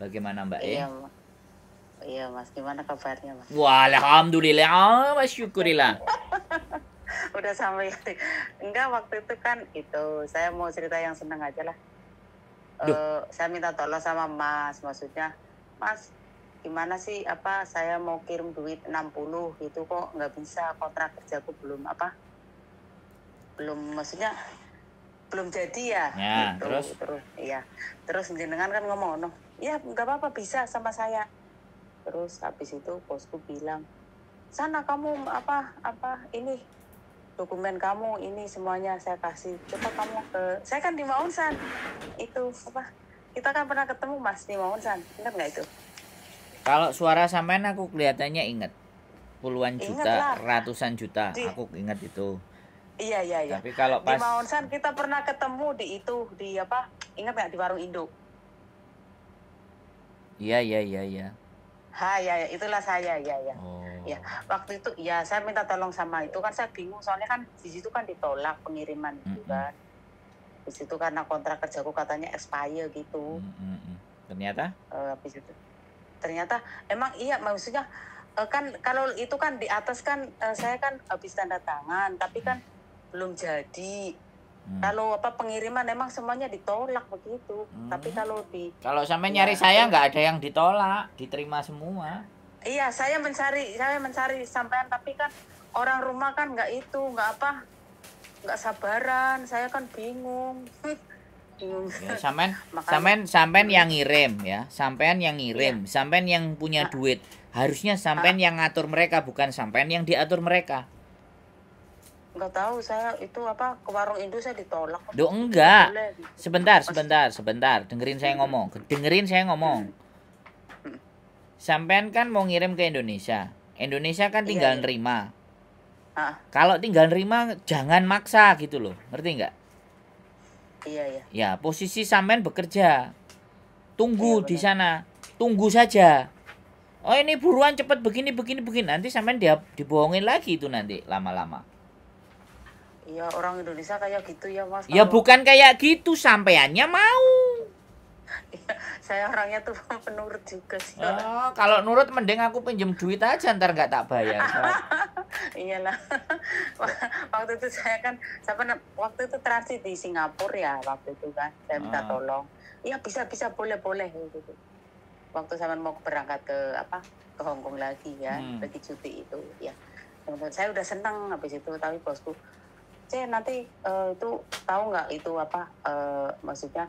Bagaimana Mbak iya, Mas. Iya Mas, gimana kabarnya Mas? Wah, alhamdulillah, oh, ah, Mas syukurillah. Udah sampai enggak waktu itu kan itu saya mau cerita yang senang aja lah. Uh, saya minta tolong sama Mas, maksudnya Mas gimana sih apa saya mau kirim duit 60 itu kok nggak bisa kontrak kerjaku belum apa belum maksudnya belum jadi ya, ya gitu. terus terus iya terus jenengan kan ngomong no ya nggak apa-apa bisa sama saya terus habis itu bosku bilang sana kamu apa apa ini dokumen kamu ini semuanya saya kasih coba kamu ke saya kan di Maunsan itu apa kita kan pernah ketemu mas di Maunsan ingat nggak itu kalau suara samain aku kelihatannya inget puluhan juta lah. ratusan juta di, aku inget itu iya iya iya tapi kalau pas di Maunsan kita pernah ketemu di itu di apa ingat nggak di warung Induk? Iya iya iya iya. Ha ah, ya, ya itulah saya ya ya. Oh. Ya waktu itu ya saya minta tolong sama itu kan saya bingung soalnya kan di situ kan ditolak pengiriman mm -hmm. Di situ karena kontrak kerjaku katanya expire gitu. Mm -hmm. Ternyata? Eh habis itu ternyata emang iya maksudnya uh, kan kalau itu kan di atas kan uh, saya kan habis tanda tangan tapi kan mm. belum jadi Hmm. Kalau apa pengiriman memang semuanya ditolak begitu. Hmm. Tapi kalau di Kalau sampai ya, nyari iya. saya nggak ada yang ditolak, diterima semua. Iya, saya mencari, saya mencari sampean tapi kan orang rumah kan nggak itu, nggak apa, nggak sabaran. Saya kan bingung. Ya, sampean, sampean, sampean yang hmm. ngirim ya, sampean yang ngirim, ya. sampean yang punya nah. duit. Harusnya sampean ah. yang ngatur mereka, bukan sampean yang diatur mereka nggak tahu saya itu apa ke warung Indo saya ditolak. Do enggak. Gitu. Sebentar, sebentar, sebentar. Dengerin saya ngomong. Dengerin saya ngomong. Sampean kan mau ngirim ke Indonesia. Indonesia kan iya, tinggal iya. nerima. Ah. Kalau tinggal nerima jangan maksa gitu loh. Ngerti nggak? Iya, iya. Ya, posisi sampean bekerja. Tunggu iya, di sana. Tunggu saja. Oh ini buruan cepet begini begini begini nanti sampean dia dibohongin lagi itu nanti lama-lama. Iya orang Indonesia kayak gitu ya mas. Ya Kalau... bukan kayak gitu sampeannya mau. Ya, saya orangnya tuh penurut juga sih. Oh, kalau nurut mending aku pinjem duit aja ntar nggak tak bayar. Iyalah. waktu itu saya kan saya pernah waktu itu transit di Singapura ya waktu itu kan saya minta oh. tolong. Iya bisa bisa boleh boleh gitu. gitu. Waktu saya mau berangkat ke apa ke Hongkong lagi ya hmm. bagi cuti itu ya. Saya udah senang habis itu tapi bosku C eh, nanti uh, itu tahu nggak itu apa uh, maksudnya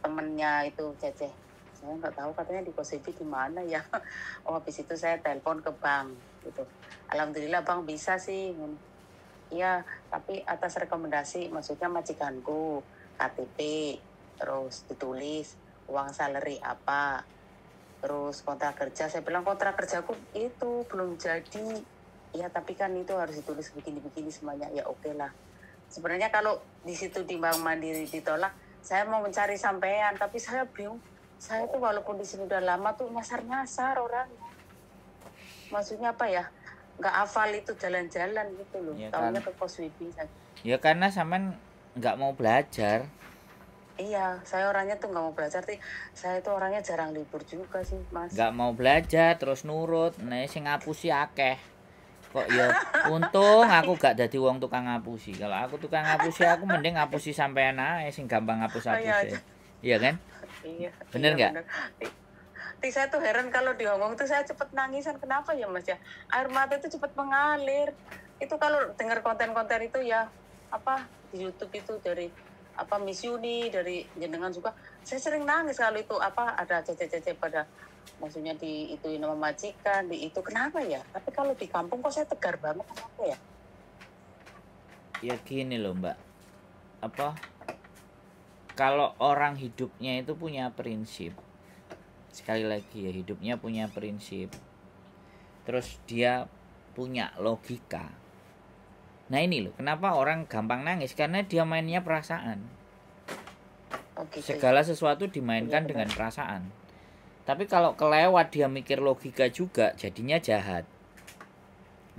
temennya itu Cece saya nggak tahu katanya di Kosebi di mana ya oh habis itu saya telepon ke bank gitu alhamdulillah bank bisa sih iya tapi atas rekomendasi maksudnya majikanku KTP terus ditulis uang salary apa terus kontrak kerja saya bilang kontrak kerjaku itu belum jadi ya tapi kan itu harus ditulis begini-begini semuanya ya oke okay lah sebenarnya kalau di situ di Bank Mandiri ditolak saya mau mencari sampean tapi saya bingung saya tuh walaupun di sini udah lama tuh nyasar-nyasar orang maksudnya apa ya nggak hafal itu jalan-jalan gitu loh ya, tahunya kan. ke saja ya karena saman nggak mau belajar iya saya orangnya tuh nggak mau belajar sih saya tuh orangnya jarang libur juga sih mas nggak mau belajar terus nurut nih sing ngapusi akeh kok ya untung aku gak jadi wong tukang ngapusi kalau aku tukang ngapusi aku mending ngapusi sampai naik sing gampang ngapus hapus oh, iya, ya. iya. iya, kan iya bener nggak iya, Tapi saya tuh heran kalau di Hongkong tuh saya cepet nangisan kenapa ya mas ya air mata itu cepet mengalir itu kalau dengar konten-konten itu ya apa di YouTube itu dari apa Miss Yuni dari jenengan juga saya sering nangis kalau itu apa ada cece-cece pada maksudnya di itu nama majikan di itu kenapa ya tapi kalau di kampung kok saya tegar banget kenapa ya ya gini loh mbak apa kalau orang hidupnya itu punya prinsip sekali lagi ya hidupnya punya prinsip terus dia punya logika nah ini loh kenapa orang gampang nangis karena dia mainnya perasaan Oke. Oh, gitu ya. segala sesuatu dimainkan ya, dengan perasaan tapi kalau kelewat dia mikir logika juga jadinya jahat.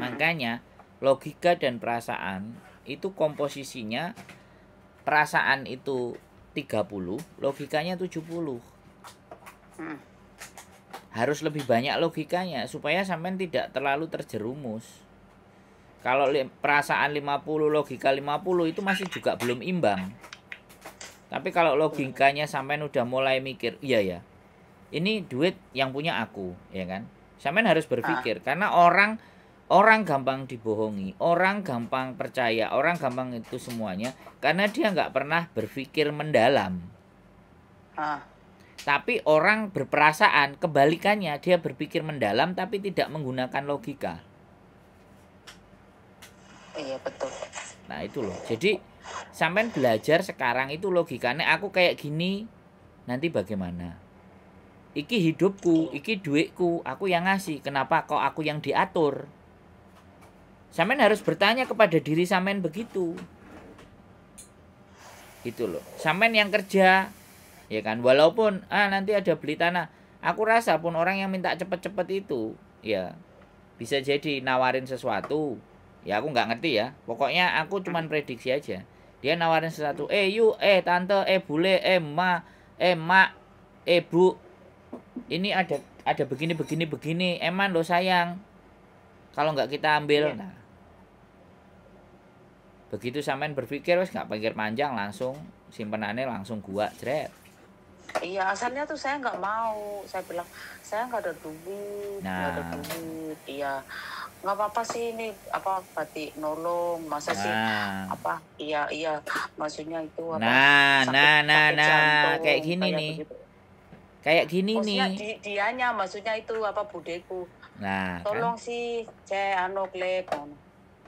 Makanya logika dan perasaan itu komposisinya perasaan itu 30, logikanya 70. Hmm. Harus lebih banyak logikanya supaya sampean tidak terlalu terjerumus. Kalau perasaan 50, logika 50 itu masih juga belum imbang. Tapi kalau logikanya sampean udah mulai mikir, iya ya, ini duit yang punya aku ya kan sampean harus berpikir ah. karena orang orang gampang dibohongi orang gampang percaya orang gampang itu semuanya karena dia nggak pernah berpikir mendalam ah. tapi orang berperasaan kebalikannya dia berpikir mendalam tapi tidak menggunakan logika iya betul nah itu loh jadi sampean belajar sekarang itu logikanya aku kayak gini nanti bagaimana iki hidupku, iki duitku, aku yang ngasih. Kenapa kok aku yang diatur? Samen harus bertanya kepada diri samen begitu. Gitu loh. Samen yang kerja, ya kan? Walaupun ah nanti ada beli tanah, aku rasa pun orang yang minta cepet-cepet itu, ya bisa jadi nawarin sesuatu. Ya aku nggak ngerti ya. Pokoknya aku cuman prediksi aja. Dia nawarin sesuatu, eh yuk, eh tante, eh bule, eh ma, eh mak, eh bu, ini ada ada begini begini begini eman lo sayang kalau nggak kita ambil iya. nah, begitu sampean berpikir wes nggak pikir panjang langsung simpenannya langsung gua jret iya asalnya tuh saya nggak mau saya bilang saya nggak ada duit nah. ada duit iya nggak apa-apa sih ini apa batik nolong masa nah. sih apa iya iya maksudnya itu apa nah nah nah nah jantung, kayak gini nih begitu Kayak gini maksudnya nih. Di, dianya maksudnya itu apa budeku. Nah, kan. tolong kan? sih saya anu klik anu.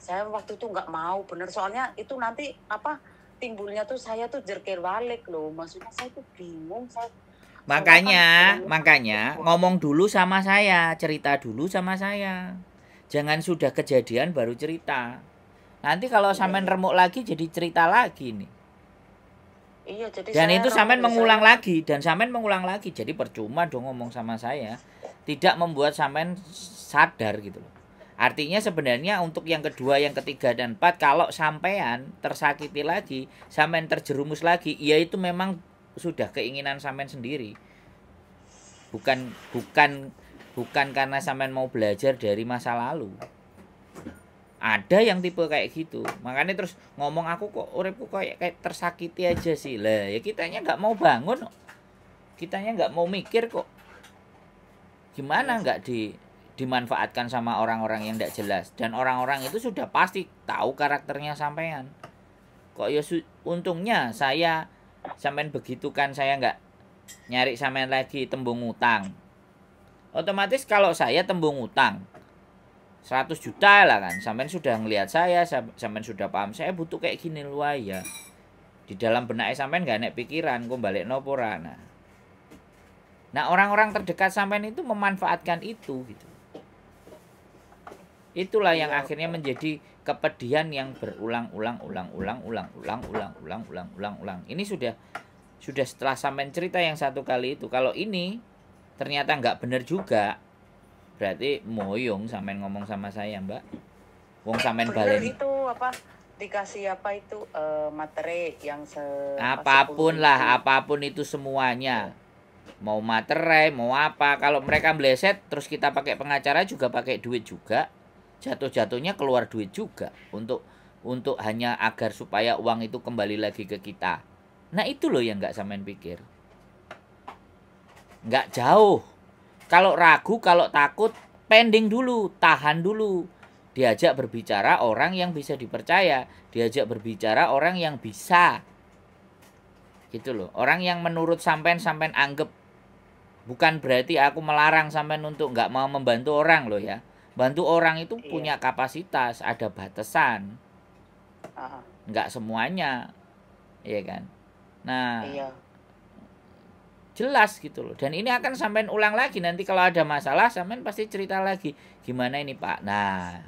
Saya waktu itu nggak mau bener soalnya itu nanti apa timbulnya tuh saya tuh jerker balik loh. Maksudnya saya tuh bingung saya Makanya, kan makanya ngomong dulu sama saya, cerita dulu sama saya. Jangan sudah kejadian baru cerita. Nanti kalau sampean iya. remuk lagi jadi cerita lagi nih. Iya, jadi dan itu sampean mengulang saya... lagi dan sampean mengulang lagi. Jadi percuma dong ngomong sama saya. Tidak membuat sampean sadar gitu loh. Artinya sebenarnya untuk yang kedua, yang ketiga dan empat kalau sampean tersakiti lagi, sampean terjerumus lagi, ya itu memang sudah keinginan sampean sendiri. Bukan bukan bukan karena sampean mau belajar dari masa lalu ada yang tipe kayak gitu makanya terus ngomong aku kok uripku kayak kayak tersakiti aja sih lah ya kitanya nggak mau bangun kitanya nggak mau mikir kok gimana nggak di dimanfaatkan sama orang-orang yang tidak jelas dan orang-orang itu sudah pasti tahu karakternya sampean kok ya untungnya saya sampean begitu kan saya nggak nyari sampean lagi tembung utang otomatis kalau saya tembung utang 100 juta lah kan sampean sudah ngelihat saya sampean sudah paham saya butuh kayak gini lu ya di dalam benak sampean gak naik pikiran gue balik nopora nah nah orang-orang terdekat sampean itu memanfaatkan itu gitu itulah yang iya, akhirnya menjadi kepedihan yang berulang-ulang ulang-ulang ulang-ulang ulang-ulang ulang-ulang ulang ini sudah sudah setelah sampean cerita yang satu kali itu kalau ini ternyata nggak benar juga berarti moyong sampean ngomong sama saya mbak wong sampean balen itu apa dikasih apa itu uh, materi yang se apapun lah itu. apapun itu semuanya mau materai mau apa kalau mereka meleset terus kita pakai pengacara juga pakai duit juga jatuh-jatuhnya keluar duit juga untuk untuk hanya agar supaya uang itu kembali lagi ke kita nah itu loh yang nggak sampean pikir nggak jauh kalau ragu, kalau takut, pending dulu, tahan dulu. Diajak berbicara orang yang bisa dipercaya, diajak berbicara orang yang bisa. Gitu loh. Orang yang menurut sampean sampean anggap bukan berarti aku melarang sampean untuk nggak mau membantu orang loh ya. Bantu orang itu iya. punya kapasitas, ada batasan. Nggak semuanya, ya kan? Nah, iya jelas gitu loh. Dan ini akan sampein ulang lagi nanti kalau ada masalah sampein pasti cerita lagi. Gimana ini Pak? Nah,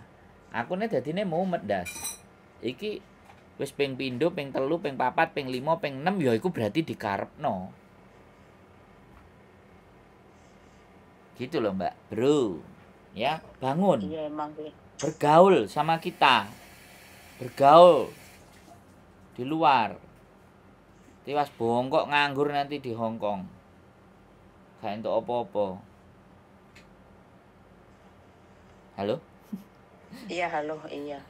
aku nih jadi ini mau medas. Iki wis ping pindo ping telu, ping papat, ping limo, ping enam ya aku berarti di no Gitu loh Mbak, Bro. Ya, bangun. Iya, Bergaul sama kita. Bergaul di luar tiwas bongkok nganggur nanti di Hongkong. Kong untuk opo apa halo iya halo iya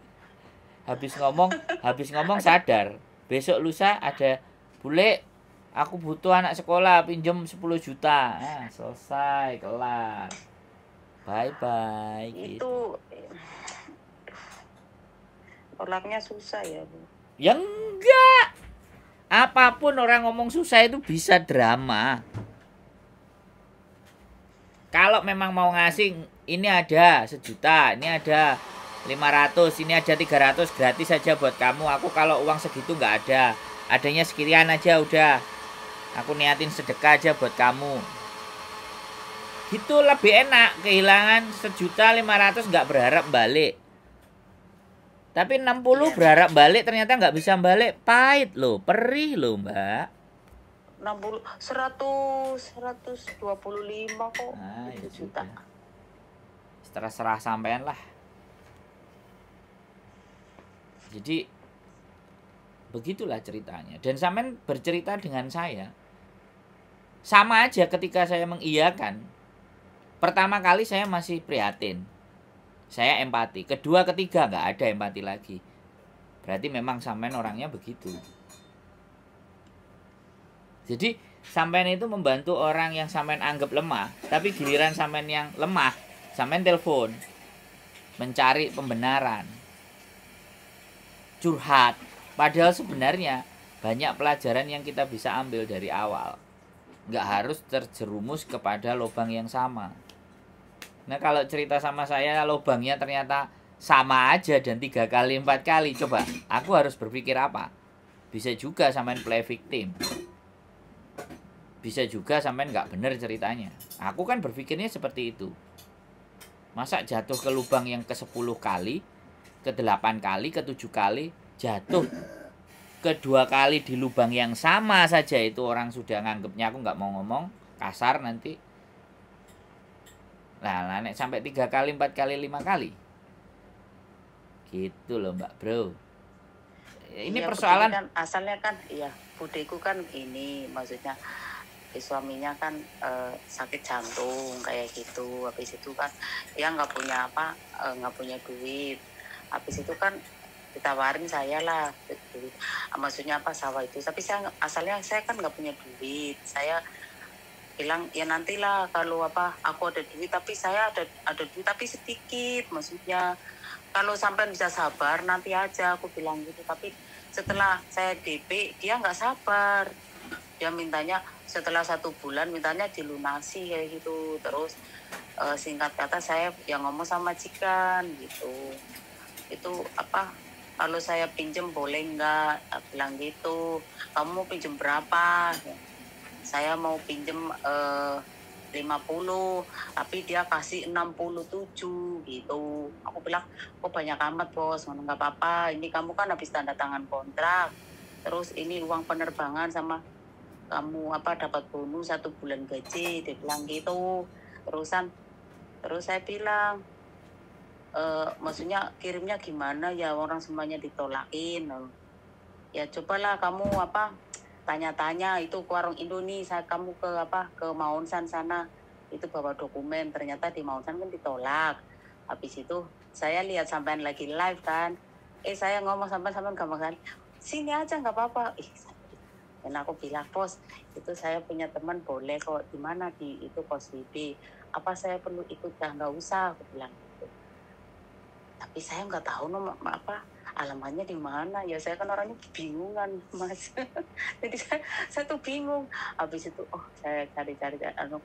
habis ngomong habis ngomong sadar besok lusa ada bule aku butuh anak sekolah pinjam 10 juta nah, selesai kelar bye bye itu gitu. orangnya eh, susah ya bu yang enggak Apapun orang ngomong susah itu bisa drama. Kalau memang mau ngasih, ini ada sejuta, ini ada 500, ini tiga 300 gratis aja buat kamu. Aku kalau uang segitu nggak ada. Adanya sekirian aja udah. Aku niatin sedekah aja buat kamu. Itu lebih enak kehilangan sejuta lima ratus nggak berharap balik. Tapi 60 ya. berharap balik ternyata nggak bisa balik. Pahit loh, perih loh, Mbak. 60 100 125 kok ah, itu. Iya juta. Terserah sampean lah. Jadi begitulah ceritanya. Dan sampean bercerita dengan saya sama aja ketika saya mengiyakan. Pertama kali saya masih prihatin saya empati kedua ketiga nggak ada empati lagi berarti memang sampean orangnya begitu jadi sampean itu membantu orang yang sampean anggap lemah tapi giliran sampean yang lemah sampean telepon mencari pembenaran curhat padahal sebenarnya banyak pelajaran yang kita bisa ambil dari awal nggak harus terjerumus kepada lubang yang sama Nah kalau cerita sama saya lubangnya ternyata sama aja dan tiga kali empat kali coba aku harus berpikir apa bisa juga samain play victim bisa juga sampean nggak bener ceritanya aku kan berpikirnya seperti itu masa jatuh ke lubang yang ke 10 kali ke 8 kali ke 7 kali jatuh kedua kali di lubang yang sama saja itu orang sudah nganggapnya aku nggak mau ngomong kasar nanti Nah, lah nek sampai tiga kali, empat kali, lima kali. Gitu loh, Mbak Bro. Ini ya, persoalan kan, asalnya kan ya budeku kan ini maksudnya eh, suaminya kan e, sakit jantung kayak gitu habis itu kan ya nggak punya apa eh, nggak e, punya duit habis itu kan ditawarin saya lah duit maksudnya apa sawah itu tapi saya asalnya saya kan nggak punya duit saya bilang ya nantilah kalau apa aku ada duit tapi saya ada ada duit tapi sedikit maksudnya kalau sampai bisa sabar nanti aja aku bilang gitu tapi setelah saya DP dia nggak sabar dia mintanya setelah satu bulan mintanya dilunasi kayak gitu terus e, singkat kata saya yang ngomong sama Cikan gitu itu apa kalau saya pinjem boleh nggak bilang gitu kamu pinjem berapa saya mau pinjem eh, uh, 50 tapi dia kasih 67 gitu aku bilang kok oh, banyak amat bos nggak apa-apa ini kamu kan habis tanda tangan kontrak terus ini uang penerbangan sama kamu apa dapat bonus satu bulan gaji dia bilang gitu terusan terus saya bilang e, maksudnya kirimnya gimana ya orang semuanya ditolakin ya cobalah kamu apa tanya-tanya itu ke warung Indonesia kamu ke apa ke Maunsan sana itu bawa dokumen ternyata di Maunsan kan ditolak habis itu saya lihat sampean lagi live kan eh saya ngomong sampean sampean gampang kan sini aja nggak apa-apa eh, dan aku bilang bos itu saya punya teman boleh kok di mana di itu pos BB apa saya perlu ikut nggak usah aku bilang tapi saya nggak tahu nomor apa alamatnya di mana ya saya kan orangnya bingungan mas jadi saya, saya tuh bingung habis itu oh saya cari-cari anu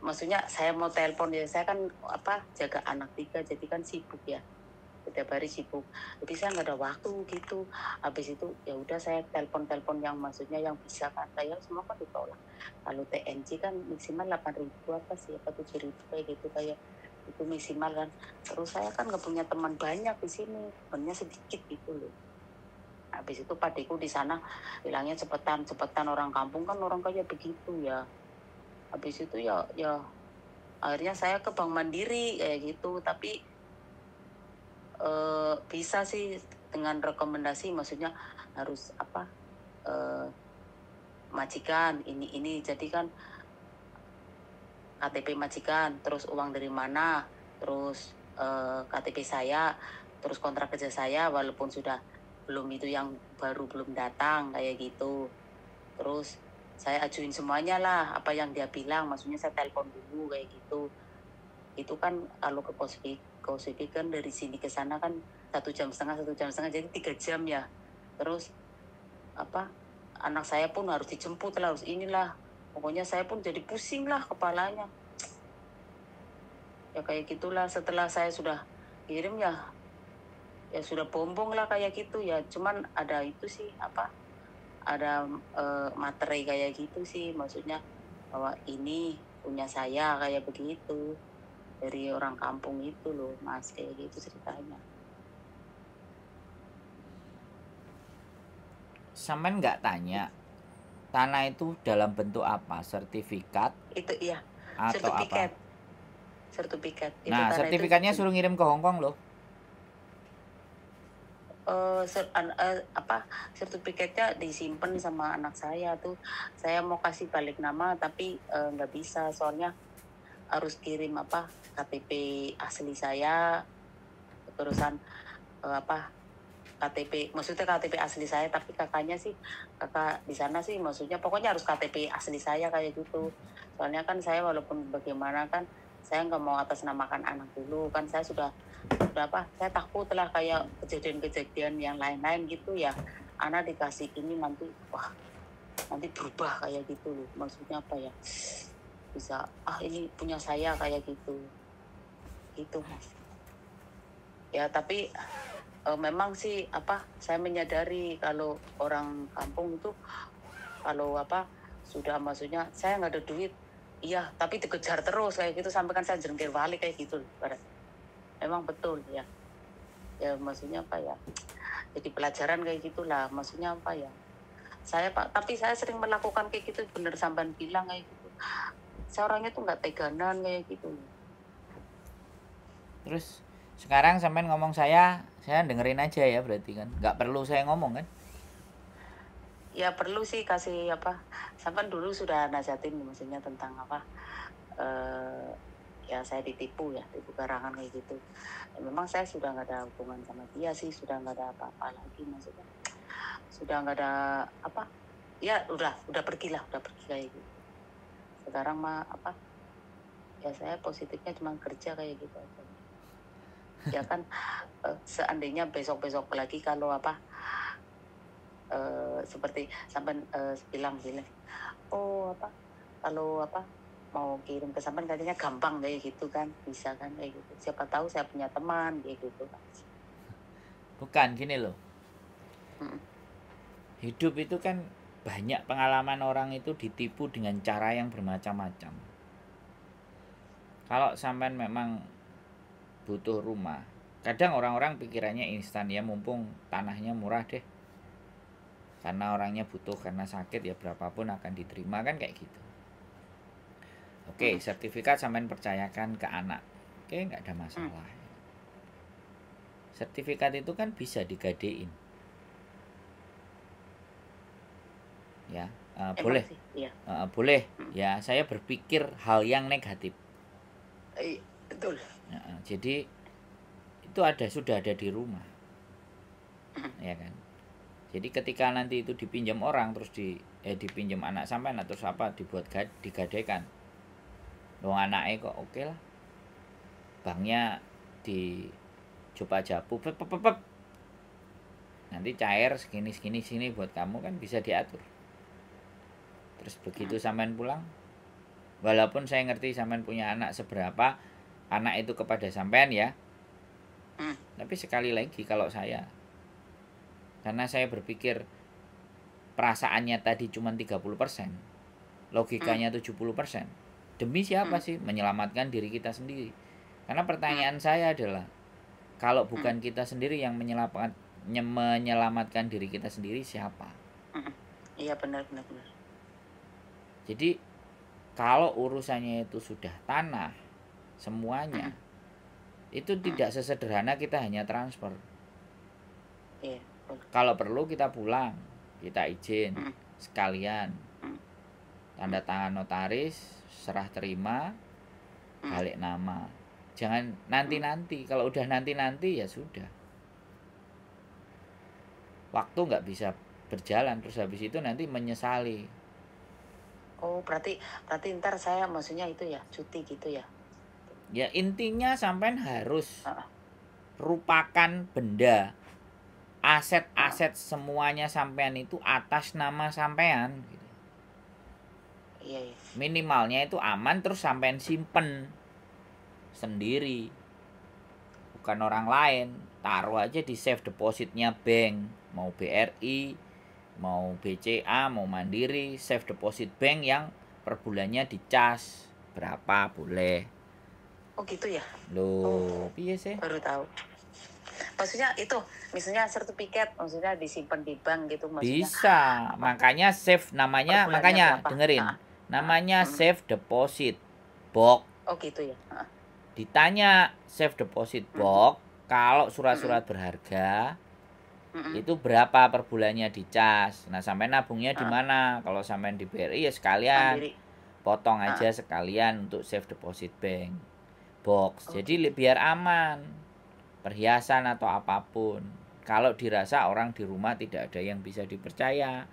maksudnya saya mau telepon ya saya kan apa jaga anak tiga jadi kan sibuk ya setiap hari sibuk tapi saya nggak ada waktu gitu habis itu ya udah saya telepon telepon yang maksudnya yang bisa kan saya semua kan ditolak kalau TNC kan maksimal delapan ribu apa sih apa tujuh ribu kayak gitu kayak itu maksimal kan terus saya kan nggak punya teman banyak di sini temennya sedikit gitu loh habis itu padiku di sana bilangnya cepetan cepetan orang kampung kan orang kayak begitu ya habis itu ya ya akhirnya saya ke bank mandiri kayak gitu tapi e, bisa sih dengan rekomendasi maksudnya harus apa e, majikan ini ini jadi kan KTP majikan, terus uang dari mana, terus eh, KTP saya, terus kontrak kerja saya walaupun sudah belum itu yang baru belum datang kayak gitu. Terus saya ajuin semuanya lah apa yang dia bilang, maksudnya saya telepon dulu kayak gitu. Itu kan kalau ke Kospi, Kospi kan dari sini ke sana kan satu jam setengah, satu jam setengah, jadi tiga jam ya. Terus apa anak saya pun harus dijemput lah harus inilah pokoknya saya pun jadi pusing lah kepalanya ya kayak gitulah setelah saya sudah kirim ya ya sudah bombong lah kayak gitu ya cuman ada itu sih apa ada e, materai kayak gitu sih maksudnya bahwa ini punya saya kayak begitu dari orang kampung itu loh mas kayak gitu ceritanya Sampai nggak tanya Tanah itu dalam bentuk apa? Sertifikat? Itu iya. Atau sertifikat. apa? Sertifikat. Itu nah, sertifikatnya itu... suruh ngirim ke Hongkong loh. Uh, ser, uh, apa sertifikatnya disimpan sama anak saya tuh saya mau kasih balik nama tapi eh, nggak uh, bisa soalnya harus kirim apa KTP asli saya terusan uh, apa KTP maksudnya KTP asli saya tapi kakaknya sih kakak di sana sih maksudnya pokoknya harus KTP asli saya kayak gitu soalnya kan saya walaupun bagaimana kan saya nggak mau atas namakan anak dulu kan saya sudah sudah apa saya takut lah kayak kejadian-kejadian yang lain-lain gitu ya anak dikasih ini nanti wah nanti berubah kayak gitu loh maksudnya apa ya bisa ah ini punya saya kayak gitu gitu mas ya tapi uh, memang sih apa saya menyadari kalau orang kampung itu kalau apa sudah maksudnya saya nggak ada duit iya tapi dikejar terus kayak gitu sampai kan saya jengkel balik kayak gitu memang betul ya ya maksudnya apa ya jadi pelajaran kayak gitulah maksudnya apa ya saya pak tapi saya sering melakukan kayak gitu bener samban bilang kayak gitu saya orangnya tuh nggak teganan kayak gitu terus sekarang sampean ngomong saya saya dengerin aja ya berarti kan nggak perlu saya ngomong kan ya perlu sih kasih apa sampean dulu sudah nasihatin maksudnya tentang apa eh, ya saya ditipu ya tipu karangan kayak gitu ya, memang saya sudah nggak ada hubungan sama dia sih sudah nggak ada apa-apa lagi maksudnya sudah nggak ada apa ya udah udah pergilah udah pergi kayak gitu sekarang mah apa ya saya positifnya cuma kerja kayak gitu aja ya kan eh, seandainya besok besok lagi kalau apa uh, seperti sampai uh, eh, bilang bilang oh apa kalau apa mau kirim ke sampan katanya gampang kayak gitu kan bisa kan kayak gitu siapa tahu saya punya teman kayak gitu kan bukan gini loh hmm. hidup itu kan banyak pengalaman orang itu ditipu dengan cara yang bermacam-macam kalau sampean memang butuh rumah. Kadang orang-orang pikirannya instan ya mumpung tanahnya murah deh. Karena orangnya butuh karena sakit ya berapapun akan diterima kan kayak gitu. Oke, sertifikat sampean percayakan ke anak. Oke, nggak ada masalah. Mm. Sertifikat itu kan bisa digadein. Ya, uh, Emang boleh. iya. Uh, boleh. Mm. Ya, saya berpikir hal yang negatif. Eh, betul Nah, jadi itu ada sudah ada di rumah, ya kan? Jadi ketika nanti itu dipinjam orang terus di eh dipinjam anak sampai anak terus apa dibuat gad, dong anaknya kok oke okay lah. Banknya di coba japu pep, pep, pep. Nanti cair segini segini sini buat kamu kan bisa diatur. Terus begitu hmm. sampean pulang walaupun saya ngerti sampean punya anak seberapa anak itu kepada sampean ya. Hmm. Tapi sekali lagi kalau saya karena saya berpikir perasaannya tadi cuma 30%, logikanya hmm. 70%. Demi siapa hmm. sih menyelamatkan diri kita sendiri? Karena hmm. pertanyaan hmm. saya adalah kalau bukan hmm. kita sendiri yang menyelamatkan menyelamatkan diri kita sendiri siapa? Hmm. Iya benar benar benar. Jadi kalau urusannya itu sudah tanah, semuanya itu tidak sesederhana kita hanya transfer iya, kalau perlu kita pulang kita izin sekalian tanda tangan notaris serah terima balik nama jangan nanti nanti kalau udah nanti nanti ya sudah waktu nggak bisa berjalan terus habis itu nanti menyesali Oh, berarti berarti ntar saya maksudnya itu ya, cuti gitu ya. Ya intinya sampean harus rupakan benda aset-aset semuanya sampean itu atas nama sampean gitu. iya, iya. Minimalnya itu aman terus sampean simpen sendiri. Bukan orang lain. Taruh aja di safe depositnya bank, mau BRI, mau BCA, mau Mandiri, safe deposit bank yang per bulannya dicas berapa boleh Oh gitu ya? Loh, oh, iya sih? Baru tahu. Maksudnya itu, misalnya sertifikat, maksudnya disimpan di bank gitu maksudnya. Bisa, makanya save namanya, makanya berapa? dengerin. Ah. Namanya hmm. save deposit box. Oh gitu ya. Ah. Ditanya save deposit hmm. box, hmm. kalau surat-surat hmm. berharga hmm. itu berapa per bulannya dicas. Nah, sampai nabungnya di ah. mana? Kalau sampai di BRI ya sekalian Mandiri. potong aja sekalian untuk save deposit bank box. Oh. Jadi biar aman. Perhiasan atau apapun. Kalau dirasa orang di rumah tidak ada yang bisa dipercaya.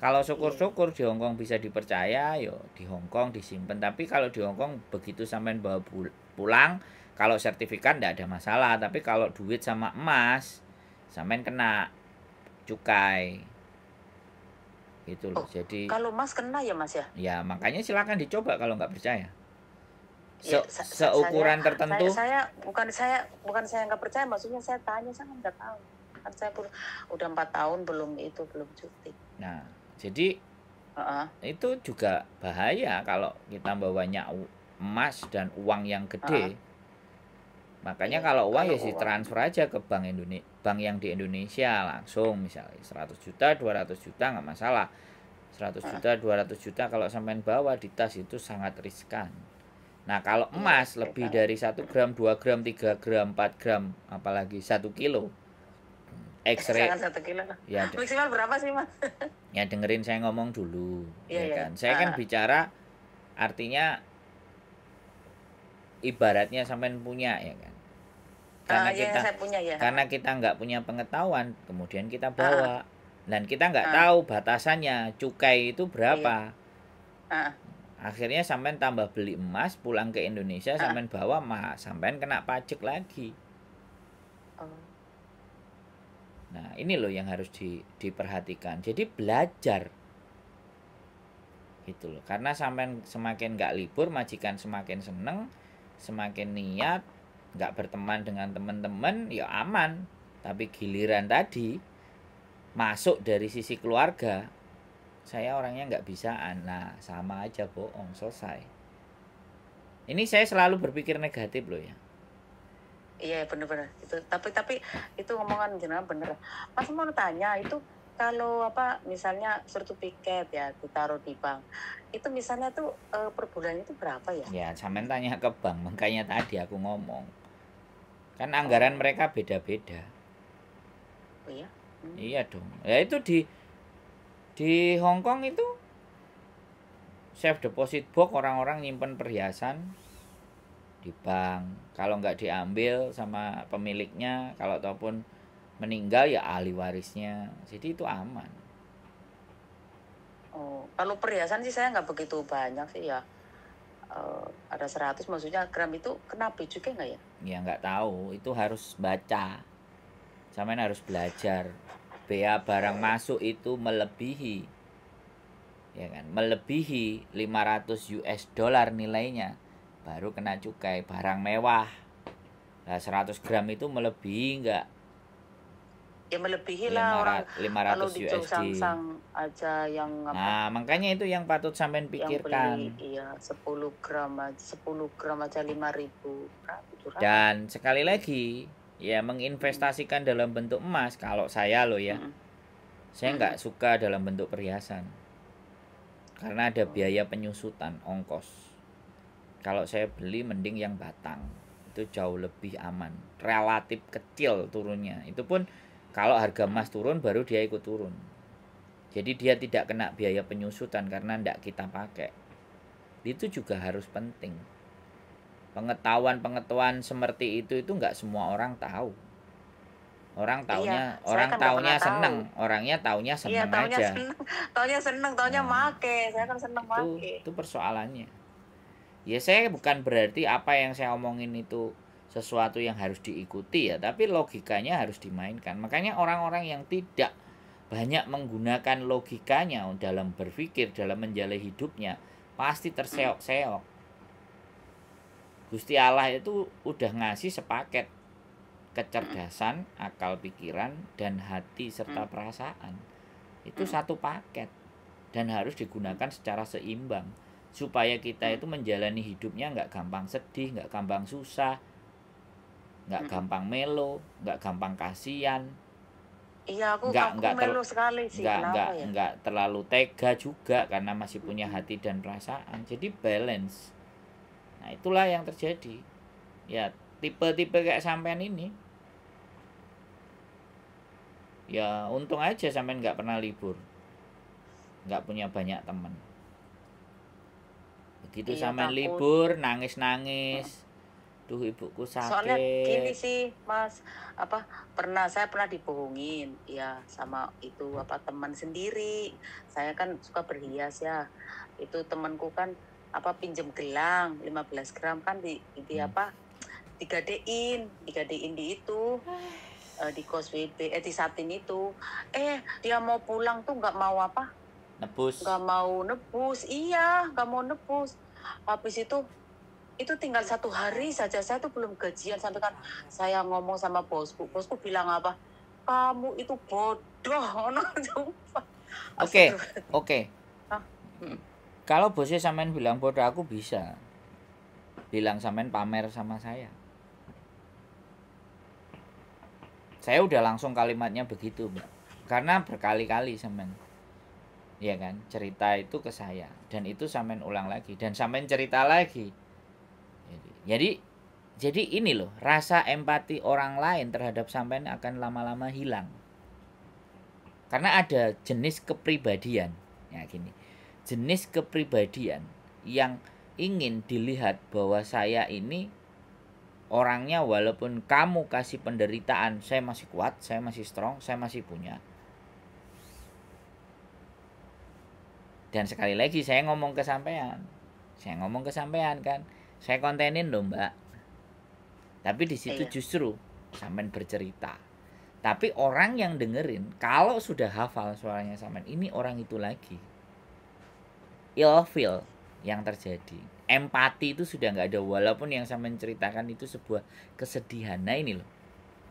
Kalau iya. syukur-syukur di Hongkong bisa dipercaya, yo di Hongkong disimpan. Tapi kalau di Hongkong begitu sampean bawa pulang, kalau sertifikat tidak ada masalah. Tapi kalau duit sama emas, sampean kena cukai gitu loh. Oh, Jadi kalau emas kena ya Mas ya. Ya makanya silakan dicoba kalau nggak percaya. Iya, Se seukuran saya, tertentu saya, saya bukan saya bukan saya nggak percaya maksudnya saya tanya saya kan nggak tahu kan saya pun udah empat tahun belum itu belum cuti nah jadi uh -uh. itu juga bahaya kalau kita bawanya emas dan uang yang gede uh -uh. Makanya iya, kalau uang ya sih transfer aja ke bank Indonesia, bank yang di Indonesia langsung misalnya 100 juta, 200 juta nggak masalah. 100 juta, 200 juta kalau sampean bawa di tas itu sangat riskan. Nah, kalau iya, emas lebih dari 1 gram, 2 gram, 3 gram, 4 gram, apalagi 1 kilo. X-ray. Ya, Maksimal berapa sih, Mas? ya dengerin saya ngomong dulu, iya, ya, ya kan. Ya. Saya kan ah. bicara artinya ibaratnya sampean punya ya kan. Ah, karena ah, kita ya, saya punya, ya. karena kita nggak punya pengetahuan, kemudian kita ah. bawa. Ah. Dan kita nggak ah. tahu batasannya, cukai itu berapa. Iya. Ah akhirnya sampean tambah beli emas pulang ke Indonesia ah. sampean bawa mah sampean kena pajak lagi oh. nah ini loh yang harus di, diperhatikan jadi belajar gitu loh karena sampean semakin nggak libur majikan semakin seneng semakin niat nggak berteman dengan teman-teman ya aman tapi giliran tadi masuk dari sisi keluarga saya orangnya nggak bisa anak sama aja bohong selesai ini saya selalu berpikir negatif loh ya iya bener-bener itu tapi tapi itu ngomongan jenengan bener mas mau tanya itu kalau apa misalnya surtu piket ya ditaruh di bank itu misalnya tuh e, per bulan itu berapa ya? Ya sampean tanya ke bank makanya tadi aku ngomong kan anggaran oh. mereka beda-beda. Oh ya? Hmm. Iya dong. Ya itu di di Hong Kong itu safe deposit box orang-orang nyimpen perhiasan di bank. Kalau nggak diambil sama pemiliknya, kalau ataupun meninggal ya ahli warisnya. Jadi itu aman. Oh, kalau perhiasan sih saya nggak begitu banyak sih ya. Uh, ada 100 maksudnya gram itu kenapa juga nggak ya? Ya nggak tahu, itu harus baca. Sampean harus belajar bea barang masuk itu melebihi ya kan melebihi 500 US dollar nilainya baru kena cukai barang mewah nah 100 gram itu melebihi enggak ya melebihi lah orang 500 kalau USD. aja yang apa, nah makanya itu yang patut sampean pikirkan yang beli, iya 10 gram 10 gram aja 5000 dan sekali lagi ya menginvestasikan dalam bentuk emas kalau saya loh ya hmm. saya nggak suka dalam bentuk perhiasan karena ada oh. biaya penyusutan ongkos kalau saya beli mending yang batang itu jauh lebih aman relatif kecil turunnya itu pun kalau harga emas mm. turun baru dia ikut turun jadi dia tidak kena biaya penyusutan karena tidak kita pakai itu juga harus penting pengetahuan-pengetahuan seperti itu itu nggak semua orang tahu. Orang iya, kan taunya, iya, orang kan taunya seneng, tahu. orangnya taunya seneng iya, taunya aja. Seneng, taunya seneng, taunya nah, make, saya kan seneng itu, make. Itu persoalannya. Ya saya bukan berarti apa yang saya omongin itu sesuatu yang harus diikuti ya, tapi logikanya harus dimainkan. Makanya orang-orang yang tidak banyak menggunakan logikanya dalam berpikir, dalam menjalani hidupnya, pasti terseok-seok. Gusti Allah itu udah ngasih sepaket kecerdasan, akal pikiran, dan hati serta hmm. perasaan. Itu hmm. satu paket dan harus digunakan secara seimbang supaya kita hmm. itu menjalani hidupnya nggak gampang sedih, nggak gampang susah, nggak gampang melo, nggak gampang kasihan. Iya aku nggak, nggak melo ya? nggak terlalu tega juga karena masih punya hati dan perasaan. Jadi balance Nah, itulah yang terjadi. Ya, tipe-tipe kayak sampean ini. Ya, untung aja sampean nggak pernah libur. Nggak punya banyak teman. Begitu iya, sampean libur, nangis-nangis. Duh, ibuku sakit. Soalnya gini sih, Mas. Apa pernah saya pernah dibohongin ya sama itu apa teman sendiri. Saya kan suka berhias ya. Itu temanku kan apa pinjam gelang 15 gram kan di, di hmm. apa digadein digadein di itu uh, di kos WB eh di satin itu eh dia mau pulang tuh nggak mau apa nebus nggak mau nebus iya nggak mau nebus habis itu itu tinggal satu hari saja saya tuh belum gajian sampai kan saya ngomong sama bosku bosku bilang apa kamu itu bodoh oke oke okay. okay. Hmm. Kalau bosnya sampean bilang bodoh aku bisa. Bilang sampean pamer sama saya. Saya udah langsung kalimatnya begitu, Mbak. Karena berkali-kali sampean ya kan cerita itu ke saya dan itu sampean ulang lagi dan sampean cerita lagi jadi jadi ini loh rasa empati orang lain terhadap sampean akan lama-lama hilang karena ada jenis kepribadian ya gini jenis kepribadian yang ingin dilihat bahwa saya ini orangnya walaupun kamu kasih penderitaan, saya masih kuat, saya masih strong, saya masih punya. Dan sekali lagi saya ngomong kesampaian Saya ngomong kesampaian kan. Saya kontenin loh, Mbak. Tapi di situ iya. justru sampean bercerita. Tapi orang yang dengerin kalau sudah hafal suaranya sampean, ini orang itu lagi Ya, feel yang terjadi. Empati itu sudah nggak ada walaupun yang saya menceritakan itu sebuah kesedihan. Nah ini loh.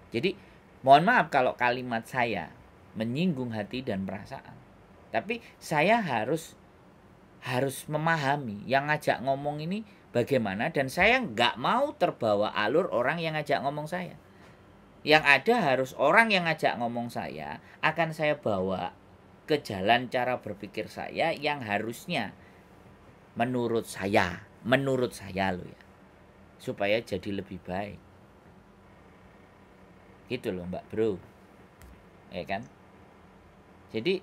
Jadi mohon maaf kalau kalimat saya menyinggung hati dan perasaan. Tapi saya harus harus memahami yang ngajak ngomong ini bagaimana dan saya nggak mau terbawa alur orang yang ngajak ngomong saya. Yang ada harus orang yang ngajak ngomong saya akan saya bawa ke jalan cara berpikir saya yang harusnya menurut saya, menurut saya loh ya. Supaya jadi lebih baik. Gitu loh Mbak Bro. Ya kan? Jadi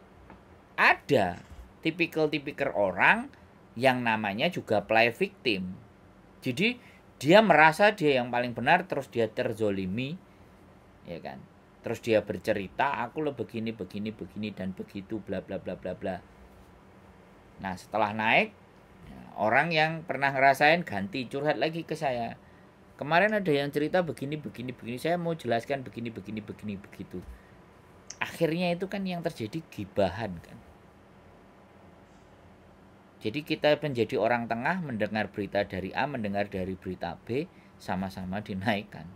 ada tipikal-tipikal orang yang namanya juga play victim. Jadi dia merasa dia yang paling benar terus dia terzolimi. Ya kan? terus dia bercerita aku lo begini begini begini dan begitu bla bla bla bla bla nah setelah naik orang yang pernah ngerasain ganti curhat lagi ke saya kemarin ada yang cerita begini begini begini saya mau jelaskan begini begini begini begitu akhirnya itu kan yang terjadi gibahan kan jadi kita menjadi orang tengah mendengar berita dari A mendengar dari berita B sama-sama dinaikkan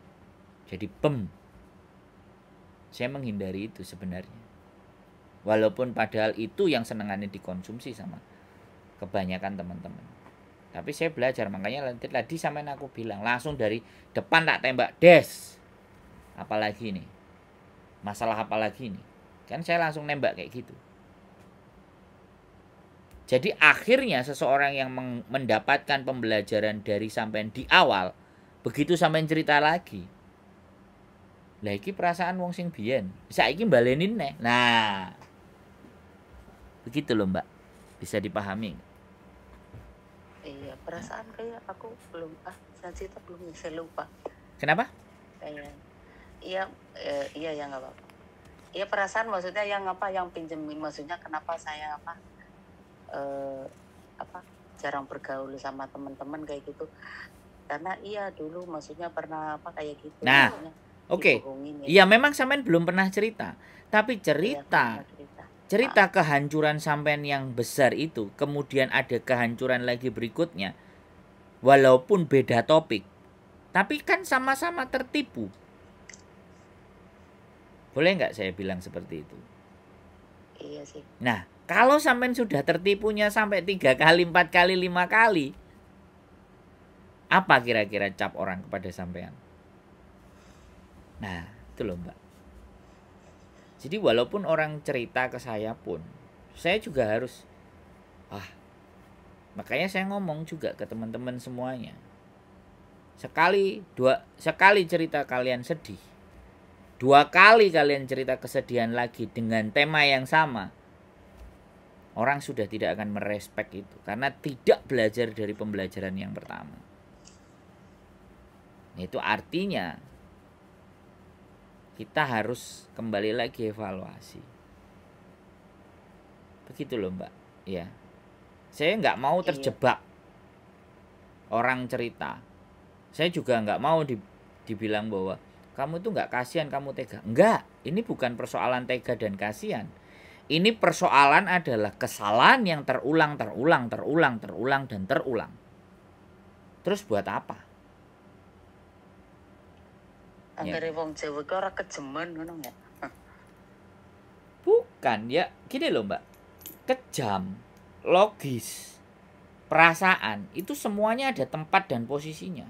jadi pem saya menghindari itu sebenarnya walaupun padahal itu yang senengannya dikonsumsi sama kebanyakan teman-teman tapi saya belajar makanya nanti tadi sampai aku bilang langsung dari depan tak tembak des apalagi ini masalah apalagi ini kan saya langsung nembak kayak gitu jadi akhirnya seseorang yang mendapatkan pembelajaran dari sampean di awal begitu sampean cerita lagi lah iki perasaan wong sing biyen. Saiki balenin nih. Nah. Begitu loh, Mbak. Bisa dipahami. Iya, perasaan kayak aku belum ah, saya cerita belum bisa lupa. Kenapa? Kayak iya iya, eh, iya ya nggak apa-apa. Iya perasaan maksudnya yang apa yang pinjemin maksudnya kenapa saya apa eh, apa jarang bergaul sama teman-teman kayak gitu karena iya dulu maksudnya pernah apa kayak gitu nah maksudnya Oke. Okay. Ya. Iya, memang sampean belum pernah cerita, tapi iya, cerita cerita, kehancuran sampean yang besar itu, kemudian ada kehancuran lagi berikutnya. Walaupun beda topik, tapi kan sama-sama tertipu. Boleh nggak saya bilang seperti itu? Iya sih. Nah, kalau sampean sudah tertipunya sampai tiga kali, empat kali, lima kali, apa kira-kira cap orang kepada sampean? Nah, itu loh Mbak. Jadi walaupun orang cerita ke saya pun, saya juga harus ah. Makanya saya ngomong juga ke teman-teman semuanya. Sekali dua sekali cerita kalian sedih. Dua kali kalian cerita kesedihan lagi dengan tema yang sama. Orang sudah tidak akan merespek itu karena tidak belajar dari pembelajaran yang pertama. Nah, itu artinya kita harus kembali lagi evaluasi begitu loh mbak ya saya nggak mau iya. terjebak iya. orang cerita saya juga nggak mau di, dibilang bahwa kamu itu nggak kasihan kamu tega enggak ini bukan persoalan tega dan kasihan ini persoalan adalah kesalahan yang terulang, terulang, terulang, terulang, dan terulang. Terus buat apa? Iya. akhirnya wong Jawa ki ora kejaman, ngono ya? bukan ya gini loh mbak kejam logis perasaan itu semuanya ada tempat dan posisinya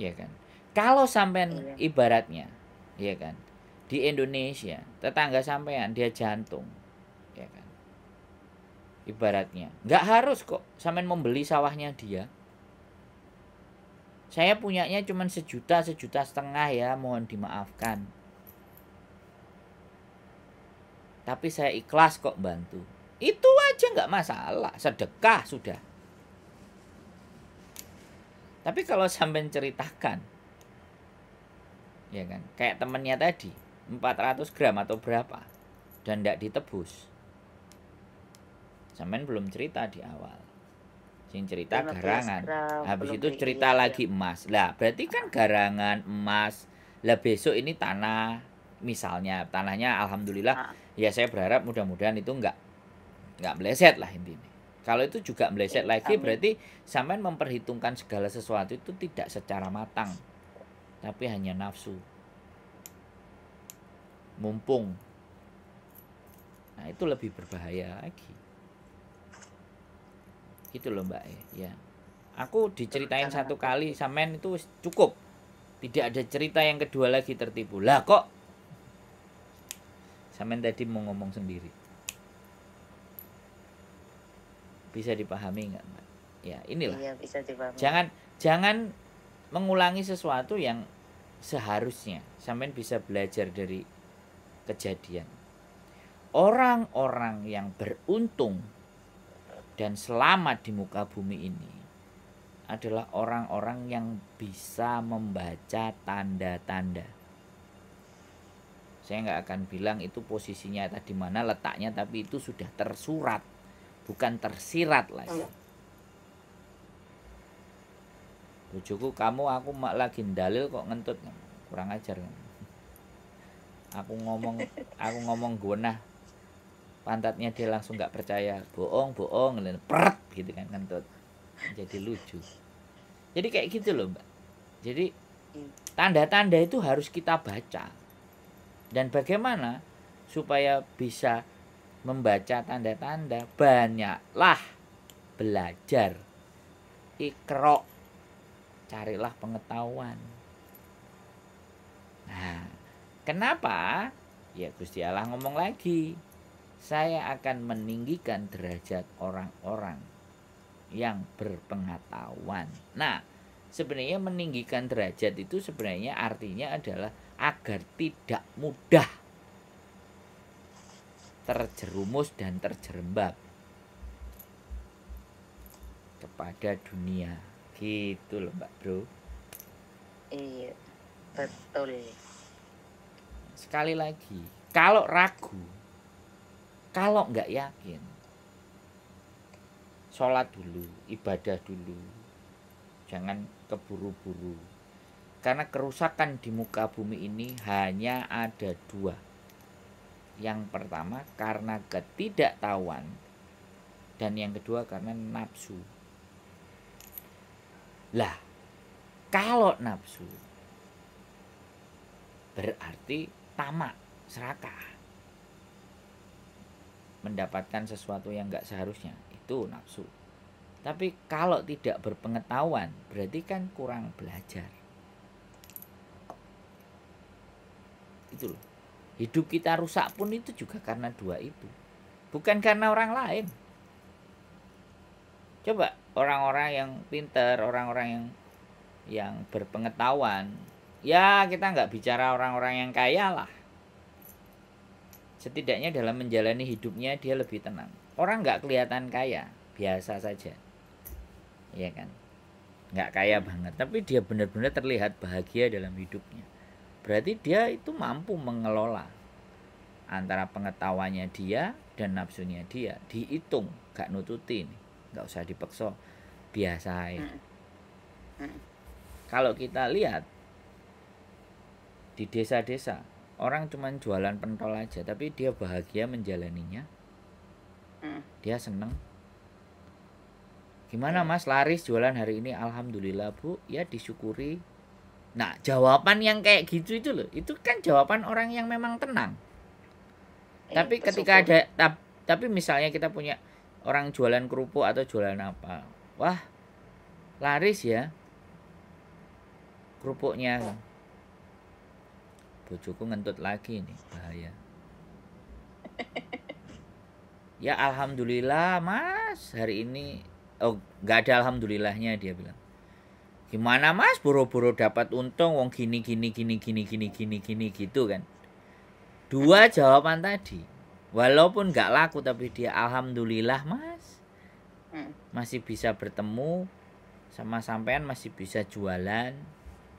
ya kan kalau sampean iya. ibaratnya ya kan di Indonesia tetangga sampean dia jantung ya kan ibaratnya nggak harus kok sampean membeli sawahnya dia saya punyanya cuma sejuta, sejuta setengah ya, mohon dimaafkan. Tapi saya ikhlas kok bantu. Itu aja nggak masalah, sedekah sudah. Tapi kalau sampai ceritakan, ya kan, kayak temennya tadi, 400 gram atau berapa, dan tidak ditebus. Sampai belum cerita di awal sing cerita garangan gram, habis itu cerita ini, gitu. lagi emas lah berarti kan garangan emas lah besok ini tanah misalnya tanahnya alhamdulillah ah. ya saya berharap mudah-mudahan itu enggak enggak meleset lah intinya kalau itu juga meleset ya, lagi amin. berarti sampean memperhitungkan segala sesuatu itu tidak secara matang tapi hanya nafsu mumpung nah itu lebih berbahaya lagi gitu loh mbak ya. ya aku diceritain satu kali samen itu cukup tidak ada cerita yang kedua lagi tertipu lah kok samen tadi mau ngomong sendiri bisa dipahami nggak mbak ya inilah iya, bisa dipahami. jangan jangan mengulangi sesuatu yang seharusnya samen bisa belajar dari kejadian orang-orang yang beruntung dan selamat di muka bumi ini adalah orang-orang yang bisa membaca tanda-tanda. Saya nggak akan bilang itu posisinya tadi mana letaknya, tapi itu sudah tersurat, bukan tersirat lah. Iya. Bujuku kamu aku mak lagi dalil kok ngentut kurang ajar. Aku ngomong aku ngomong gue nah pantatnya dia langsung nggak percaya bohong bohong dan peret gitu kan kentut jadi lucu jadi kayak gitu loh mbak jadi hmm. tanda-tanda itu harus kita baca dan bagaimana supaya bisa membaca tanda-tanda banyaklah belajar ikro carilah pengetahuan nah kenapa ya Gusti Allah ngomong lagi saya akan meninggikan derajat orang-orang yang berpengetahuan. Nah, sebenarnya meninggikan derajat itu sebenarnya artinya adalah agar tidak mudah terjerumus dan terjerembab kepada dunia. Gitu loh, Mbak Bro. Iya, betul. Sekali lagi, kalau ragu kalau nggak yakin, sholat dulu, ibadah dulu. Jangan keburu-buru. Karena kerusakan di muka bumi ini hanya ada dua. Yang pertama karena ketidaktahuan dan yang kedua karena nafsu. Lah, kalau nafsu berarti tamak serakah mendapatkan sesuatu yang nggak seharusnya itu nafsu tapi kalau tidak berpengetahuan berarti kan kurang belajar itu loh hidup kita rusak pun itu juga karena dua itu bukan karena orang lain coba orang-orang yang pinter orang-orang yang yang berpengetahuan ya kita nggak bicara orang-orang yang kaya lah Setidaknya dalam menjalani hidupnya dia lebih tenang. Orang nggak kelihatan kaya, biasa saja. ya kan? Nggak kaya banget, tapi dia benar-benar terlihat bahagia dalam hidupnya. Berarti dia itu mampu mengelola antara pengetahuannya dia dan nafsunya dia. Dihitung, nggak nututin, nggak usah dipeksa, biasa ya. Kalau kita lihat di desa-desa orang cuman jualan pentol aja tapi dia bahagia menjalaninya hmm. dia seneng gimana hmm. mas laris jualan hari ini alhamdulillah bu ya disyukuri nah jawaban yang kayak gitu itu loh itu kan jawaban orang yang memang tenang eh, tapi bersyukur. ketika ada tapi misalnya kita punya orang jualan kerupuk atau jualan apa wah laris ya kerupuknya Bojoku ngentut lagi nih, bahaya. Ya alhamdulillah mas hari ini oh nggak ada alhamdulillahnya dia bilang. Gimana mas buru-buru dapat untung wong gini gini gini gini gini gini gini gitu kan. Dua jawaban tadi walaupun nggak laku tapi dia alhamdulillah mas hmm. masih bisa bertemu sama sampean masih bisa jualan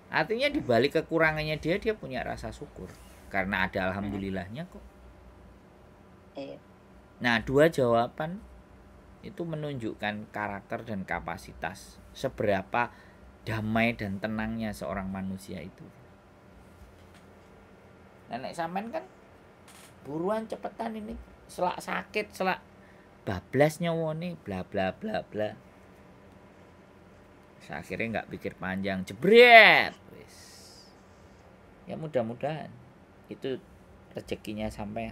Artinya dibalik kekurangannya dia dia punya rasa syukur karena ada alhamdulillahnya kok. Iya. Nah, dua jawaban itu menunjukkan karakter dan kapasitas seberapa damai dan tenangnya seorang manusia itu. Nenek nah, Samen kan buruan cepetan ini selak sakit selak bablas woni bla bla bla bla saya akhirnya nggak pikir panjang, jebret. Ya mudah-mudahan itu rezekinya sampai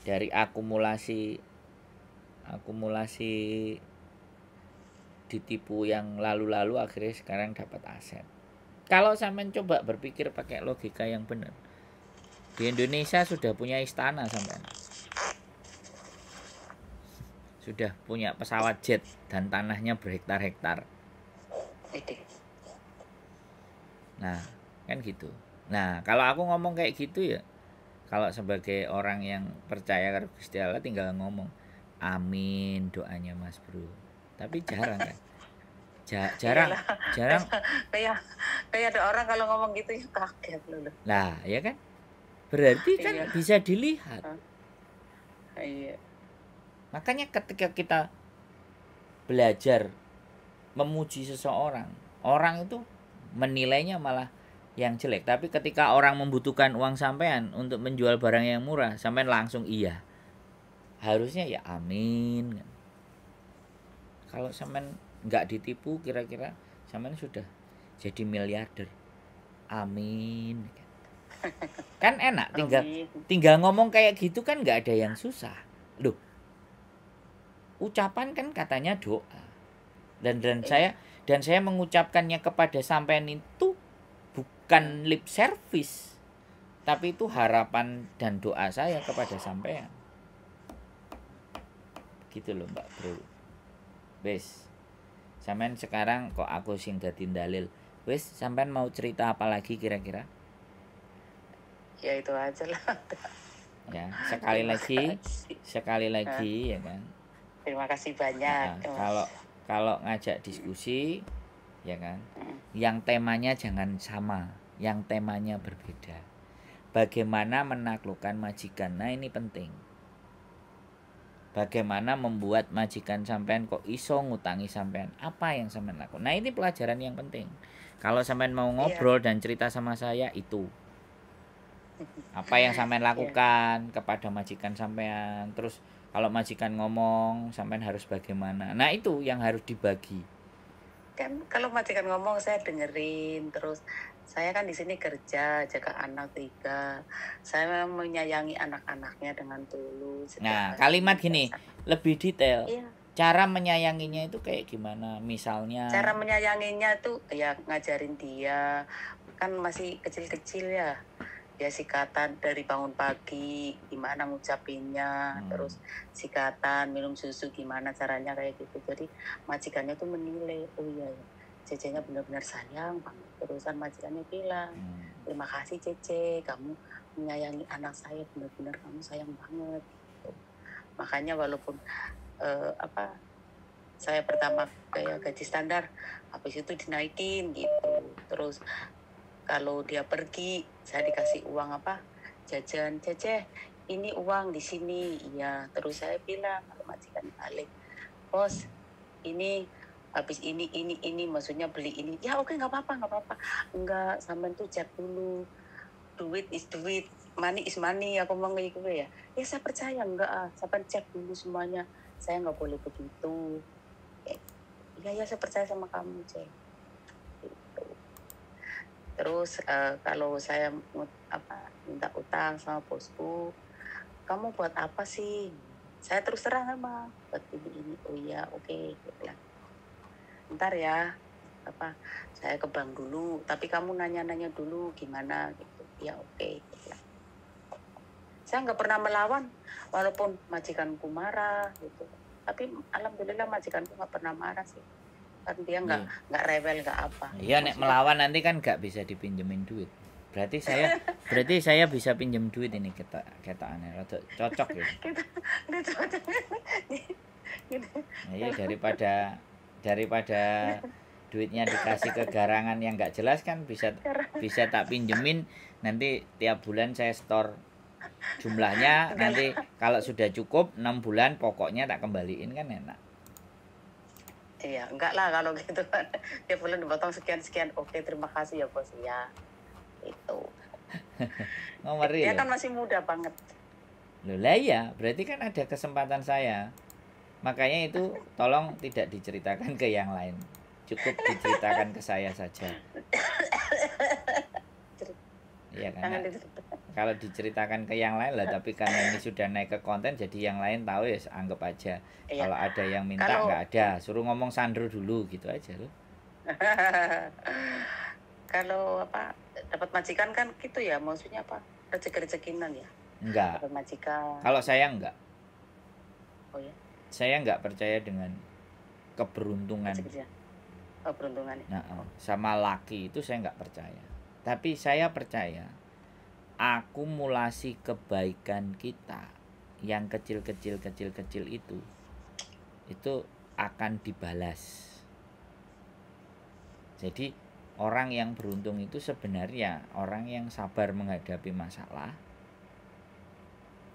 Dari akumulasi akumulasi ditipu yang lalu-lalu akhirnya sekarang dapat aset. Kalau sampean coba berpikir pakai logika yang benar. Di Indonesia sudah punya istana sampean. Sudah punya pesawat jet dan tanahnya berhektar-hektar nah kan gitu nah kalau aku ngomong kayak gitu ya kalau sebagai orang yang percaya karena Gusti Allah tinggal ngomong amin doanya Mas Bro tapi jarang kan ja jarang Iyalah. jarang kayak kayak ada orang kalau ngomong gitu ya kaget loh nah ya kan berarti kan iya. bisa dilihat iya. makanya ketika kita belajar memuji seseorang orang itu menilainya malah yang jelek tapi ketika orang membutuhkan uang sampean untuk menjual barang yang murah sampean langsung iya harusnya ya amin kalau sampean nggak ditipu kira-kira sampean sudah jadi miliarder amin kan enak tinggal tinggal ngomong kayak gitu kan nggak ada yang susah loh ucapan kan katanya doa dan dan saya dan saya mengucapkannya kepada sampean itu bukan lip service tapi itu harapan dan doa saya kepada sampean gitu loh mbak bro Bes, sampean sekarang kok aku sing datin dalil Bes, sampean mau cerita apa lagi kira-kira ya itu aja lah ya sekali lagi sekali lagi ya kan terima kasih banyak nah, kalau kalau ngajak diskusi ya kan yang temanya jangan sama yang temanya berbeda bagaimana menaklukkan majikan nah ini penting bagaimana membuat majikan sampean kok iso ngutangi sampean apa yang sampean lakukan nah ini pelajaran yang penting kalau sampean mau iya. ngobrol dan cerita sama saya itu apa yang sampean iya. lakukan kepada majikan sampean terus kalau majikan ngomong sampean harus bagaimana nah itu yang harus dibagi kan kalau majikan ngomong saya dengerin terus saya kan di sini kerja jaga anak tiga saya menyayangi anak-anaknya dengan tulus nah kalimat gini lebih detail iya. cara menyayanginya itu kayak gimana misalnya cara menyayanginya tuh ya ngajarin dia kan masih kecil-kecil ya ya sikatan dari bangun pagi gimana ngucapinnya hmm. terus sikatan minum susu gimana caranya kayak gitu jadi majikannya tuh menilai oh iya ya cecenya benar-benar sayang banget terusan majikannya bilang hmm. terima kasih cece kamu menyayangi anak saya benar-benar kamu sayang banget gitu. makanya walaupun uh, apa saya pertama kayak gaji standar habis itu dinaikin gitu terus kalau dia pergi saya dikasih uang apa jajan ceceh ini uang di sini iya terus saya bilang kalau majikan balik bos ini habis ini ini ini maksudnya beli ini ya oke okay, nggak apa-apa nggak apa-apa nggak sampai tuh cek dulu duit is duit money is money aku mau kayak gitu ya ya saya percaya nggak ah sampai cek dulu semuanya saya nggak boleh begitu ya ya, ya saya percaya sama kamu cek terus uh, kalau saya apa minta utang sama bosku kamu buat apa sih saya terus terang sama ah, buat ini ini oh iya oke okay. Gitu ntar ya apa saya ke bank dulu tapi kamu nanya-nanya dulu gimana gitu ya oke okay. Gitu saya nggak pernah melawan walaupun majikanku marah gitu tapi alhamdulillah majikanku nggak pernah marah sih kan dia nggak yeah. nggak rewel nggak apa iya nek melawan nanti kan nggak bisa dipinjemin duit berarti saya berarti saya bisa pinjem duit ini kita kita aneh rada cocok ya nah, iya daripada daripada duitnya dikasih ke garangan yang nggak jelas kan bisa bisa tak pinjemin nanti tiap bulan saya store jumlahnya nanti kalau sudah cukup enam bulan pokoknya tak kembaliin kan enak Iya, enggak lah kalau gitu kan. Tiap bulan dipotong sekian-sekian. Oke, terima kasih ya bos. Ya, itu. Ngomeri Dia ya? kan masih muda banget. Loh lah ya, berarti kan ada kesempatan saya. Makanya itu tolong tidak diceritakan ke yang lain. Cukup diceritakan ke saya saja. ya kan kalau diceritakan ke yang lain lah tapi karena ini sudah naik ke konten jadi yang lain tahu ya anggap aja ya. kalau ada yang minta nggak ada suruh ngomong Sandro dulu gitu aja loh kalau apa dapat majikan kan gitu ya maksudnya apa rezeki rezekinan ya enggak dapat majikan kalau saya enggak oh ya saya enggak percaya dengan keberuntungan ya? oh, keberuntungan ya. nah, eh, sama laki itu saya nggak percaya tapi saya percaya akumulasi kebaikan kita yang kecil-kecil kecil-kecil itu itu akan dibalas. Jadi orang yang beruntung itu sebenarnya orang yang sabar menghadapi masalah.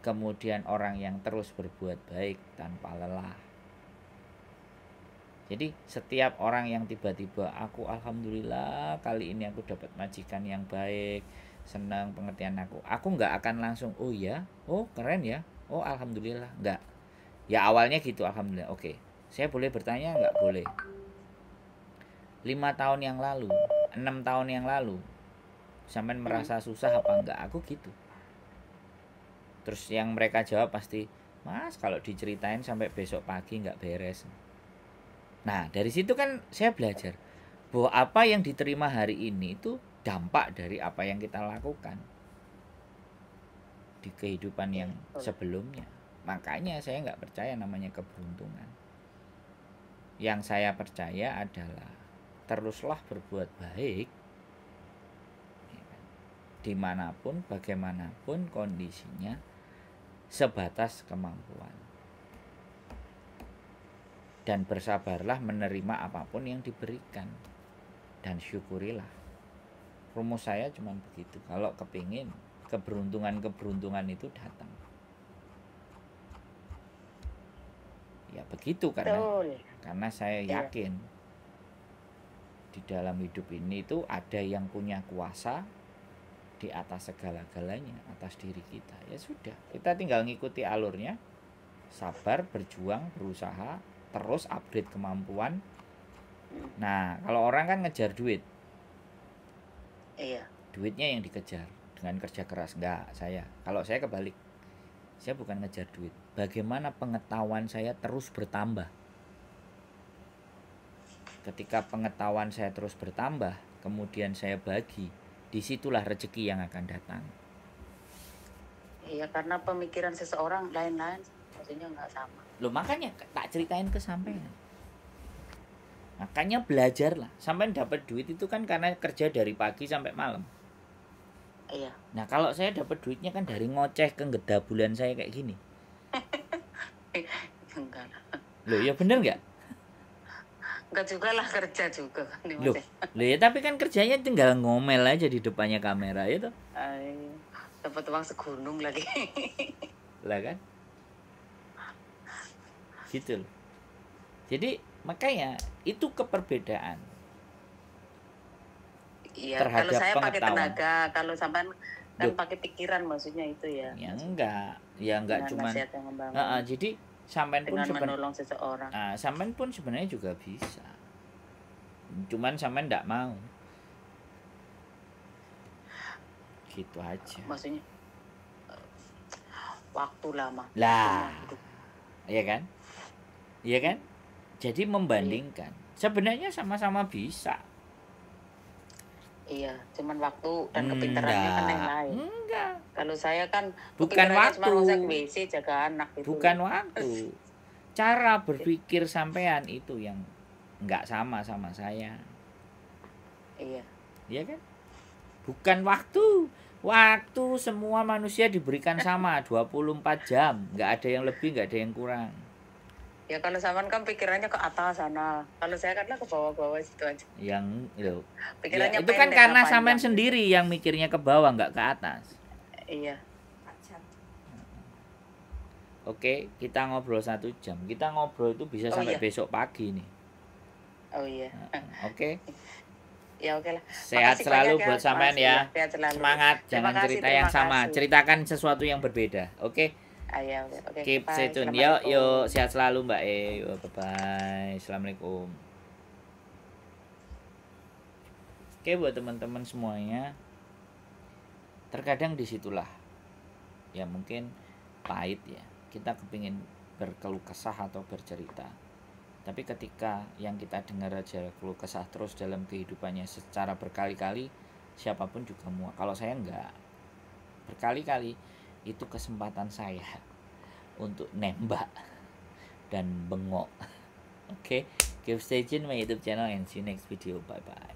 Kemudian orang yang terus berbuat baik tanpa lelah jadi setiap orang yang tiba-tiba aku alhamdulillah kali ini aku dapat majikan yang baik, senang pengertian aku. Aku nggak akan langsung oh ya, oh keren ya, oh alhamdulillah nggak. Ya awalnya gitu alhamdulillah. Oke, saya boleh bertanya nggak boleh. Lima tahun yang lalu, enam tahun yang lalu, sampean merasa susah apa enggak? Aku gitu. Terus yang mereka jawab pasti, Mas kalau diceritain sampai besok pagi nggak beres. Nah, dari situ kan saya belajar bahwa apa yang diterima hari ini itu dampak dari apa yang kita lakukan di kehidupan yang iya, sebelumnya. Makanya saya nggak percaya namanya keberuntungan. Yang saya percaya adalah teruslah berbuat baik ya kan? dimanapun bagaimanapun kondisinya sebatas kemampuan dan bersabarlah menerima apapun yang diberikan dan syukurilah rumus saya cuma begitu kalau kepingin keberuntungan-keberuntungan itu datang ya begitu karena Betul. karena saya iya. yakin ya. di dalam hidup ini itu ada yang punya kuasa di atas segala-galanya atas diri kita ya sudah kita tinggal ngikuti alurnya sabar berjuang berusaha terus upgrade kemampuan nah kalau orang kan ngejar duit iya duitnya yang dikejar dengan kerja keras enggak saya kalau saya kebalik saya bukan ngejar duit bagaimana pengetahuan saya terus bertambah ketika pengetahuan saya terus bertambah kemudian saya bagi disitulah rezeki yang akan datang iya karena pemikiran seseorang lain-lain maksudnya nggak sama Loh makanya tak ceritain ke sampean. Makanya belajarlah. Sampean dapat duit itu kan karena kerja dari pagi sampai malam. Iya. Nah, kalau saya dapat duitnya kan dari ngoceh ke ngeda bulan saya kayak gini. Enggak Loh, ya bener nggak? Enggak juga lah kerja juga kan Loh, loh ya tapi kan kerjanya tinggal ngomel aja di depannya kamera itu ya Dapat uang segunung lagi. lah kan? gitu loh jadi makanya itu keperbedaan iya, terhadap kalau saya pakai tenaga kalau sampean kan pakai pikiran maksudnya itu ya ya enggak ya enggak cuma uh, uh, jadi sampean pun sebenarnya menolong seseorang uh, sampean pun sebenarnya juga bisa cuman sampean enggak mau gitu aja maksudnya eh, waktu lama lah iya kan Iya kan? Jadi iya. membandingkan. Iya. Sebenarnya sama-sama bisa. Iya, cuman waktu dan kepintarannya kan yang lain. Enggak. Kalau saya kan bukan waktu. WC jaga anak itu. Bukan waktu. Cara berpikir sampean itu yang enggak sama sama saya. Iya. Iya kan? Bukan waktu. Waktu semua manusia diberikan sama 24 jam, enggak ada yang lebih, enggak ada yang kurang. Ya kalau Saman kan pikirannya ke atas sana. Kalau saya karena ke bawah-bawah situ aja. Yang itu. Pikirannya ya, itu kan karena Saman kan? sendiri yang mikirnya ke bawah nggak ke atas. Iya. Oke, kita ngobrol satu jam. Kita ngobrol itu bisa oh, sampai iya. besok pagi nih. Oh iya. Nah, oke. Ya oke lah. Sehat Makasih selalu ya. buat sampean ya. ya. Sehat selalu. Semangat, jangan cerita yang sama. Ceritakan sesuatu yang berbeda. Oke. Oke, okay, keep stay tune. Yuk, yuk sehat selalu Mbak E. yuk bye bye. Assalamualaikum. Oke buat teman-teman semuanya, terkadang disitulah ya mungkin pahit ya. Kita kepingin berkeluh kesah atau bercerita. Tapi ketika yang kita dengar aja keluh kesah terus dalam kehidupannya secara berkali-kali, siapapun juga mau. Kalau saya enggak, berkali-kali itu kesempatan saya untuk nembak dan bengok oke okay? keep stay tune my youtube channel and see you next video bye bye